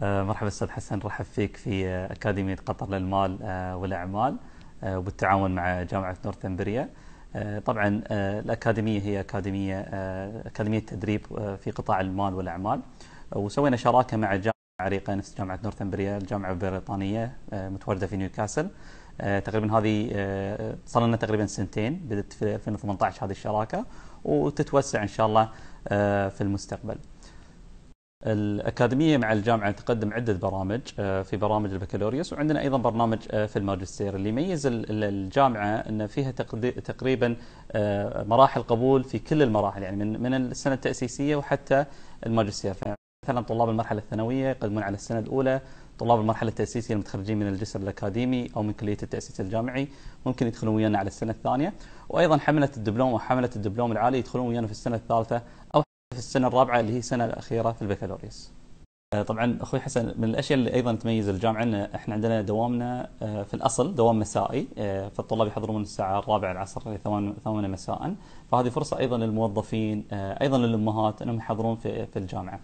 آه، مرحبا استاذ حسن رحب فيك في اكاديميه قطر للمال آه، والاعمال آه، وبالتعاون مع جامعه نورثمبريا طبعا الاكاديميه هي اكاديميه اكاديميه تدريب في قطاع المال والاعمال وسوينا شراكه مع جامعه عريقه نفس جامعه نورثمبريا الجامعه البريطانيه متواجده في نيوكاسل تقريبا هذه صار لنا تقريبا سنتين بدات في 2018 هذه الشراكه وتتوسع ان شاء الله في المستقبل. الأكاديمية مع الجامعة تقدم عدة برامج آه، في برامج البكالوريوس وعندنا أيضا برنامج آه، في الماجستير اللي يميز الجامعة أن فيها تقريبا آه، مراحل قبول في كل المراحل يعني من من السنة التأسيسية وحتى الماجستير مثلا طلاب المرحلة الثانوية يقدمون على السنة الأولى طلاب المرحلة التأسيسية المتخرجين من الجسر الأكاديمي أو من كلية التأسيس الجامعي ممكن يدخلون ويانا على السنة الثانية وأيضا حملة الدبلوم وحملة الدبلوم العالي يدخلون ويانا في السنة الثالثة أو في السنه الرابعه اللي هي السنه الاخيره في البكالوريوس آه، طبعا اخوي حسن من الاشياء اللي ايضا تميز الجامعه ان احنا عندنا دوامنا آه، في الاصل دوام مسائي آه، فالطلاب يحضرون الساعه الرابعه العصر لثمانية مساء فهذه فرصه ايضا للموظفين ايضا للامهات انهم يحضرون في في الجامعه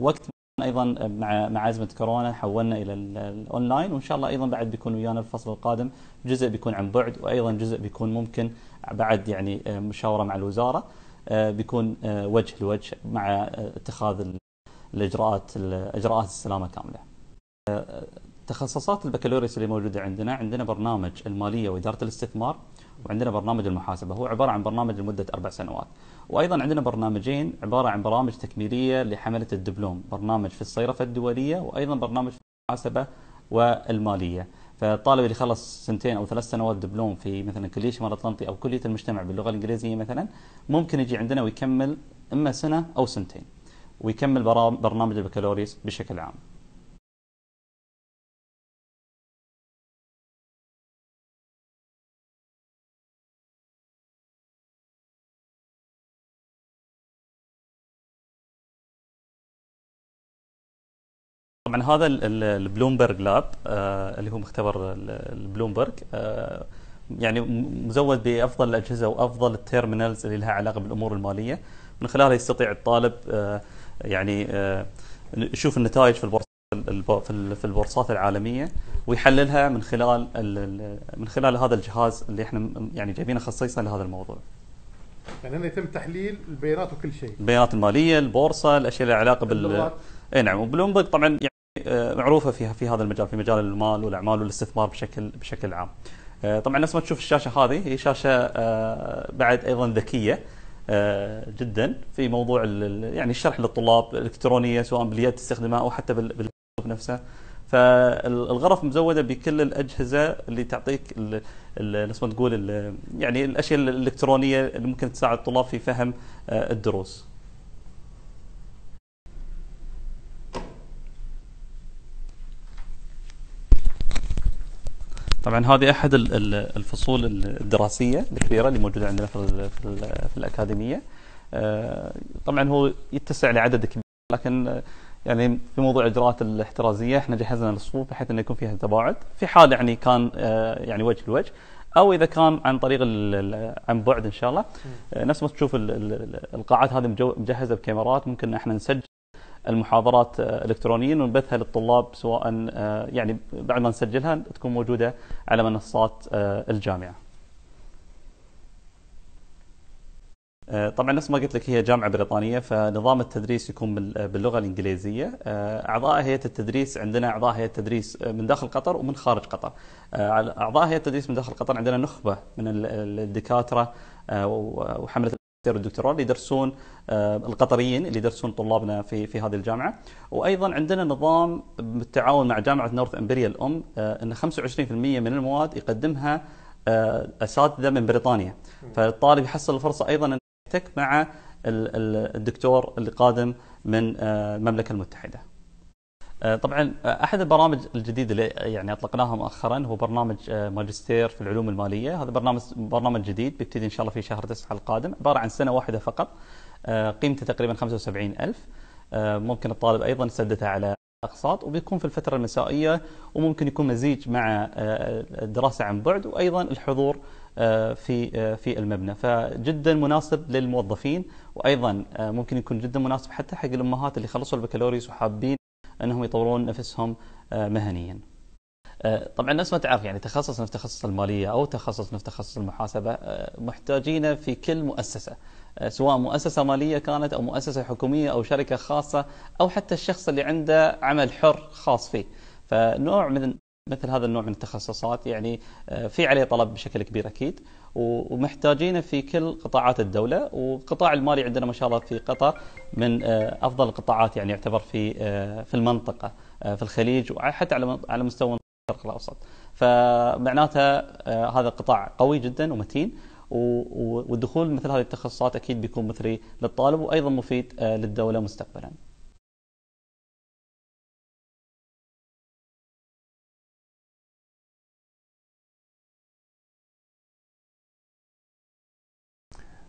وقت ايضا مع مع ازمه كورونا حولنا الى الاونلاين وان شاء الله ايضا بعد بيكون ويانا الفصل القادم جزء بيكون عن بعد وايضا جزء بيكون ممكن بعد يعني مشاوره مع الوزاره آه، بيكون آه، وجه لوجه مع آه، اتخاذ الاجراءات اجراءات السلامه كامله. تخصصات البكالوريوس اللي موجوده عندنا عندنا برنامج الماليه واداره الاستثمار وعندنا برنامج المحاسبه هو عباره عن برنامج لمده اربع سنوات وايضا عندنا برنامجين عباره عن برامج تكميليه لحمله الدبلوم برنامج في الصيرفه الدوليه وايضا برنامج في المحاسبه والماليه. فالطالب اللي خلص سنتين او ثلاث سنوات دبلوم في مثلا كليه شمال اطلنطي او كليه المجتمع باللغه الانجليزيه مثلا ممكن يجي عندنا ويكمل اما سنه او سنتين ويكمل برنامج البكالوريوس بشكل عام. طبعا هذا البلومبرج لاب آه، اللي هو مختبر البلومبرج آه، يعني مزود بافضل الاجهزه وافضل التيرمينالز اللي لها علاقه بالامور الماليه من خلالها يستطيع الطالب آه، يعني يشوف النتائج في البورصه في البورصات العالميه ويحللها من خلال من خلال هذا الجهاز اللي احنا يعني جايبينه خصيصا لهذا الموضوع. يعني هنا يتم تحليل البيانات وكل شيء. البيانات الماليه، البورصه، الاشياء اللي علاقه بال اي نعم وبلومبرج طبعا آه، معروفه فيها في هذا المجال في مجال المال والاعمال والاستثمار بشكل بشكل عام. آه، طبعا نفس ما تشوف الشاشه هذه هي شاشه آه، بعد ايضا ذكيه جدا في موضوع يعني الشرح للطلاب الالكترونيه سواء باليد تستخدمها او حتى باللابتوب نفسه. فالغرف مزوده بكل الاجهزه اللي تعطيك نفس ما تقول يعني الاشياء الالكترونيه اللي ممكن تساعد الطلاب في فهم الدروس. طبعا هذه احد الفصول الدراسيه الكبيره اللي موجوده عندنا في في الاكاديميه آه، طبعا هو يتسع لعدد كبير لكن آه، يعني في موضوع الاجراءات الاحترازيه احنا جهزنا الصفوف بحيث انه يكون فيها تباعد في حال يعني كان آه، يعني وجه لوجه او اذا كان عن طريق عن بعد ان شاء الله نفس ما تشوف القاعات هذه مجهزه بكاميرات ممكن احنا نسجل المحاضرات الكترونيا ونبثها للطلاب سواء آه، يعني بعد ما نسجلها تكون موجوده على منصات آه، الجامعه. آه، طبعا نفس ما قلت لك هي جامعه بريطانيه فنظام التدريس يكون باللغه الانجليزيه اعضاء هيئه التدريس عندنا اعضاء هيئه التدريس من داخل قطر ومن خارج قطر اعضاء هيئه التدريس من داخل قطر عندنا نخبه من الدكاتره وحمله ماجستير والدكتوراه اللي يدرسون آه، القطريين اللي يدرسون طلابنا في في هذه الجامعه وايضا عندنا نظام بالتعاون مع جامعه نورث امبريا الام ان 25% من المواد يقدمها آه، اساتذه من بريطانيا فالطالب يحصل الفرصه ايضا ان يحتك مع الدكتور اللي قادم من آه، المملكه المتحده آه، طبعا آه، احد البرامج الجديده اللي يعني اطلقناها مؤخرا هو برنامج آه، ماجستير في العلوم الماليه، هذا برنامج برنامج جديد بيبتدي ان شاء الله في شهر 9 القادم، عباره عن سنه واحده فقط قيمته تقريبا 75000 ممكن الطالب ايضا يسددها على اقساط وبيكون في الفتره المسائيه وممكن يكون مزيج مع الدراسه عن بعد وايضا الحضور في في المبنى فجدا مناسب للموظفين وايضا ممكن يكون جدا مناسب حتى حق الامهات اللي خلصوا البكالوريوس وحابين انهم يطورون نفسهم آه، مهنيا. آه، طبعا نفس ما تعرف يعني تخصصنا في تخصص الماليه او تخصصنا في تخصص المحاسبه آه، محتاجين في كل مؤسسه سواء مؤسسه ماليه كانت او مؤسسه حكوميه او شركه خاصه او حتى الشخص اللي عنده عمل حر خاص فيه فنوع من مثل هذا النوع من التخصصات يعني آه، في عليه طلب بشكل كبير اكيد ومحتاجينه في كل قطاعات الدوله والقطاع المالي عندنا ما شاء الله في قطر من آه، افضل القطاعات يعني يعتبر في آه، في المنطقه في الخليج وحتى على على مستوى الشرق الاوسط فمعناتها هذا قطاع قوي جدا ومتين والدخول مثل هذه التخصصات اكيد بيكون مثري للطالب وايضا مفيد للدوله مستقبلا.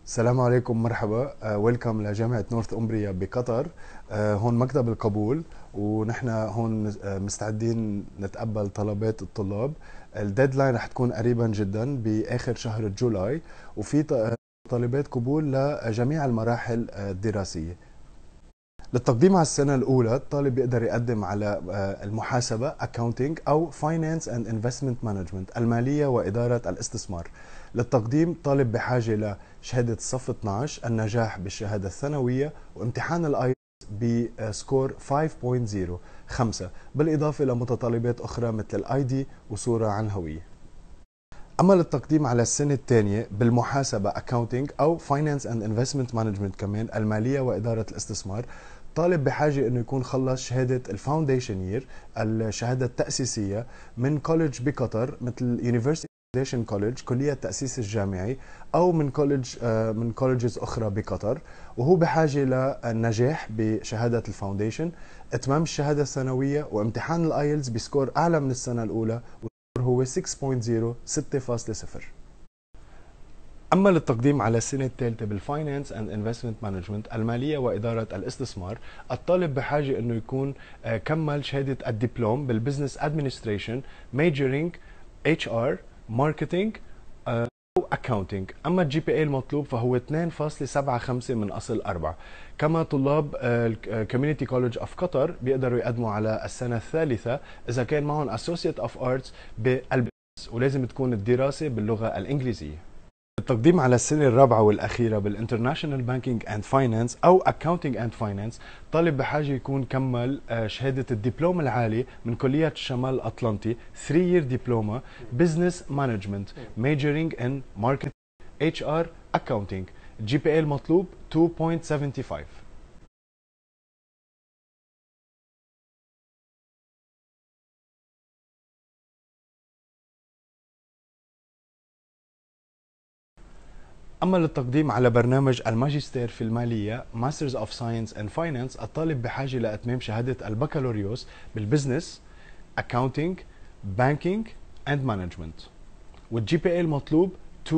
السلام عليكم مرحبا ويلكم آه، لجامعة نورث أمبريا بقطر آه، هون مكتب القبول ونحن هون آه، مستعدين نتقبل طلبات الطلاب الديدلاين رح تكون قريبا جدا بآخر شهر جولاي وفي طلبات قبول لجميع المراحل الدراسية للتقديم على السنة الأولى الطالب بيقدر يقدم على آه، المحاسبة accounting أو finance and investment management المالية وإدارة الاستثمار للتقديم طالب بحاجة لشهادة صف 12 النجاح بالشهادة الثانوية وامتحان الاي بسكور 5.0 5 بالإضافة لمتطلبات أخرى مثل الاي دي وصورة عن هوية اما للتقديم على السنه الثانيه بالمحاسبه accounting او فاينانس اند انفستمنت مانجمنت كمان الماليه واداره الاستثمار الطالب بحاجه انه يكون خلص شهاده الفاونديشن يير الشهاده التاسيسيه من كولج بقطر مثل يونيفرسيتي فاونديشن كولج كليه التاسيس الجامعي او من كولج آه، من كولجز اخرى بقطر وهو بحاجه للنجاح بشهاده الفاونديشن اتمام الشهاده الثانويه وامتحان الايلتس بسكور اعلى من السنه الاولى هو 6.0 6.0 أما للتقديم على السنة الثالثة بالفاينانس اند انفستمنت مانجمنت المالية وإدارة الاستثمار الطالب بحاجة أنه يكون آه، كمل شهادة الدبلوم بالبزنس ادمنستريشن ميجرينج اتش ار ماركتينج أو أكاونتينج أما الجي بي اي المطلوب فهو 2.75 من أصل 4 كما طلاب الكوميونتي كولج اوف قطر بيقدروا يقدموا على السنة الثالثة إذا كان معهم اسوسيت اوف ارتس بالبزنس ولازم تكون الدراسة باللغة الإنجليزية التقديم على السنة الرابعة والأخيرة بالانترناشونال بانكينج اند فاينانس أو اكاونتينج اند فاينانس طالب بحاجة يكون كمل آه، شهادة الدبلوم العالي من كلية الشمال الأطلنطي 3 year دبلومة بزنس مانجمنت majoring in marketing HR accounting جي بي المطلوب 2.75 أما للتقديم على برنامج الماجستير في المالية ماسترز اوف ساينس اند فاينانس الطالب بحاجة لأتمام شهادة البكالوريوس بالبزنس Accounting بانكينج اند مانجمنت والجي بي اي المطلوب 2.75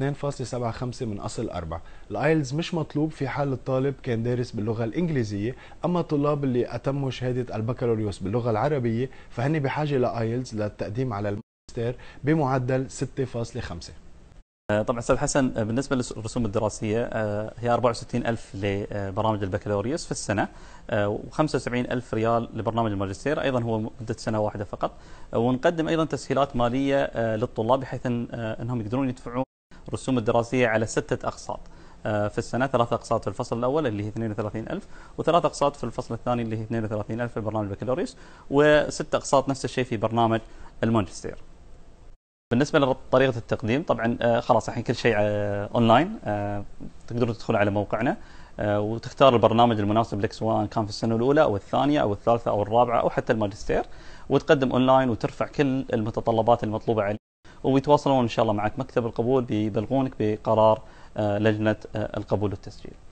2.75 من أصل 4 الآيلز مش مطلوب في حال الطالب كان دارس باللغة الإنجليزية أما الطلاب اللي أتموا شهادة البكالوريوس باللغة العربية فهني بحاجة لآيلز للتقديم على الماجستير بمعدل 6.5 آه، طبعا استاذ حسن آه، بالنسبه للرسوم الدراسيه آه، هي 64 الف لبرامج البكالوريوس في السنه و75 الف ريال لبرنامج الماجستير ايضا هو مده سنه واحده فقط ونقدم ايضا تسهيلات ماليه للطلاب بحيث انهم يقدرون يدفعون الرسوم الدراسيه على سته اقساط في السنه ثلاث اقساط في الفصل الاول اللي هي 32000 وثلاث اقساط في الفصل الثاني اللي هي 32000 في برنامج البكالوريوس وست اقساط نفس الشيء في برنامج الماجستير بالنسبه لطريقه التقديم طبعا آه، خلاص الحين كل شيء اونلاين آه، آه، تقدروا تدخلوا على موقعنا وتختار البرنامج المناسب لك سواء كان في السنه الاولى او الثانيه او الثالثه او الرابعه او حتى الماجستير وتقدم اونلاين وترفع كل المتطلبات المطلوبه عليك ويتواصلون ان شاء الله معك مكتب القبول بيبلغونك بقرار لجنه القبول والتسجيل